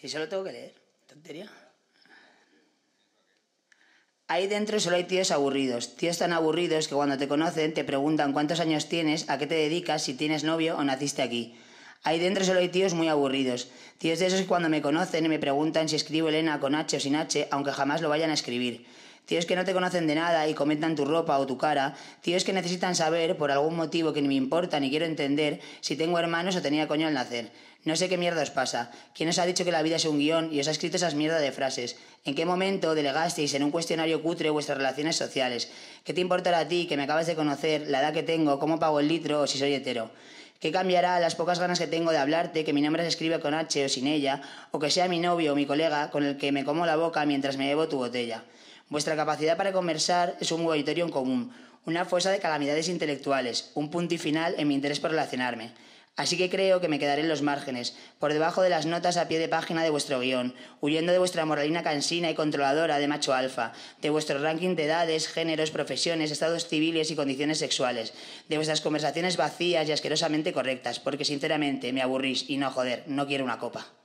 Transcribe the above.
Si solo tengo que leer, tontería. Ahí dentro solo hay tíos aburridos, tíos tan aburridos que cuando te conocen te preguntan cuántos años tienes, a qué te dedicas, si tienes novio o naciste aquí. Ahí dentro solo hay tíos muy aburridos, tíos de esos que cuando me conocen me preguntan si escribo Elena con H o sin H, aunque jamás lo vayan a escribir tíos que no te conocen de nada y comentan tu ropa o tu cara, tíos que necesitan saber, por algún motivo que ni me importa ni quiero entender, si tengo hermanos o tenía coño al nacer. No sé qué mierda os pasa. ¿Quién os ha dicho que la vida es un guión y os ha escrito esas mierdas de frases? ¿En qué momento delegasteis en un cuestionario cutre vuestras relaciones sociales? ¿Qué te importará a ti que me acabas de conocer, la edad que tengo, cómo pago el litro o si soy hetero? ¿Qué cambiará las pocas ganas que tengo de hablarte, que mi nombre se escribe con H o sin ella, o que sea mi novio o mi colega con el que me como la boca mientras me bebo tu botella? Vuestra capacidad para conversar es un auditorio en común, una fosa de calamidades intelectuales, un punto y final en mi interés por relacionarme. Así que creo que me quedaré en los márgenes, por debajo de las notas a pie de página de vuestro guión, huyendo de vuestra moralina cansina y controladora de macho alfa, de vuestro ranking de edades, géneros, profesiones, estados civiles y condiciones sexuales, de vuestras conversaciones vacías y asquerosamente correctas, porque sinceramente me aburrís y no joder, no quiero una copa.